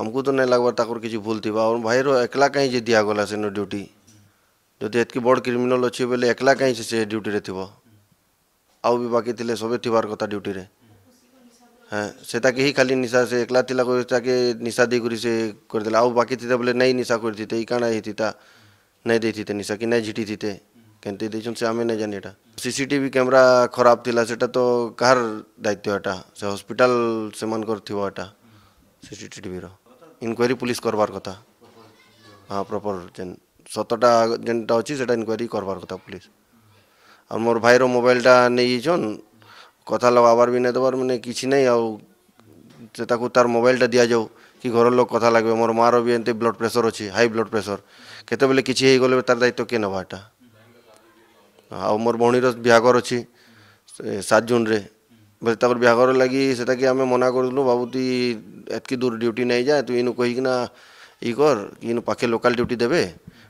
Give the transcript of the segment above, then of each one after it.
आमको तो नहीं लगवा ताकर किसी भूल थी और भाई एकला कहीं जी दिगला से ड्यूटी जो एत बड़ क्रिमिनाल अच्छे बोले एकला कहीं से ड्यूटी थी आउ भी बाकी थे सबे थार कथा ड्यूटी हाँ से ही खाली निशा से एकला थी ताकि निशा देकर से करदे आउ बाकी थी बोले नहीं निशा करते कण ये थी नहीं देते निशा कि नहीं झिटी थे कमी से आम नहीं जानी एटा सीसीटीवी कैमरा खराब थी से तो कह दायित्व एटा से हस्पिटाल से मानकर थी एटा सीसीटीवी सी ইনকোয়ারি পুলিশ করবার কথা হ্যাঁ প্রপর যেন সতটা যেটা অছি সেটা ইনকোয়ারি করবার কথা পুলিশ আর মোর ভাইর মোবাইলটা নেইছন কথা লগাবার বি না দেবার মানে কিছু নেই আউ সে তাকে তার মোবাইলটা দিয়া যাও কি ঘরের লোক কথা লাগবে মোর মার বি এমনি ব্লড প্রেসর অছি হাই ব্লড প্রেসর কেতবেলে কিছু হয়ে গলে তার দায়িত্ব কে নেবা এটা আর মোর ভৌণীর বিহাগর অছি সাত জুনরে তারপর বিহাগর লাগি সেটাকে আমি মনা দিলু বাবু তুই ଏତ୍କି ଦୂର ଡ୍ୟୁଟି ନାଇଁ ଯା ତୁ ଇନୁ କହିକିନା ଇ କର ଇନୁ ପାଖେ ଲୋକାଲ୍ ଡ୍ୟୁଟି ଦେବେ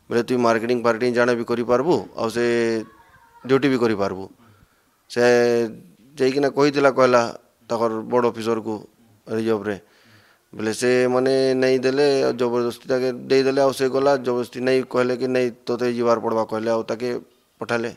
ବୋଲେ ତୁଇ ମାର୍କେଟିଂ ଫାର୍କେଟିଂ ଜାଣା ବି କରିପାରବୁ ଆଉ ସେ ଡ୍ୟୁଟି ବି କରିପାରବୁ ସେ ଯାଇକିନା କହିଥିଲା କହିଲା ତାଙ୍କର ବଡ଼ ଅଫିସରକୁ ରିଜର୍ଭରେ ବୋଲେ ସେ ମାନେ ନେଇ ଦେଲେ ଆଉ ଜବରଦସ୍ତି ତାକେ ଦେଇଦେଲେ ଆଉ ସେ ଗଲା ଜବରଦସ୍ତି ନେଇ କହିଲେ କି ନେଇ ତୋତେ ଯିବାର ପଡ଼ବା କହିଲେ ଆଉ ତାକେ ପଠାଇଲେ